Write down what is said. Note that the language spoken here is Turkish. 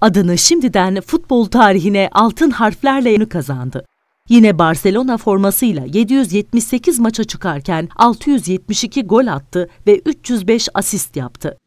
adını şimdiden futbol tarihine altın harflerle yönü kazandı. Yine Barcelona formasıyla 778 maça çıkarken 672 gol attı ve 305 asist yaptı.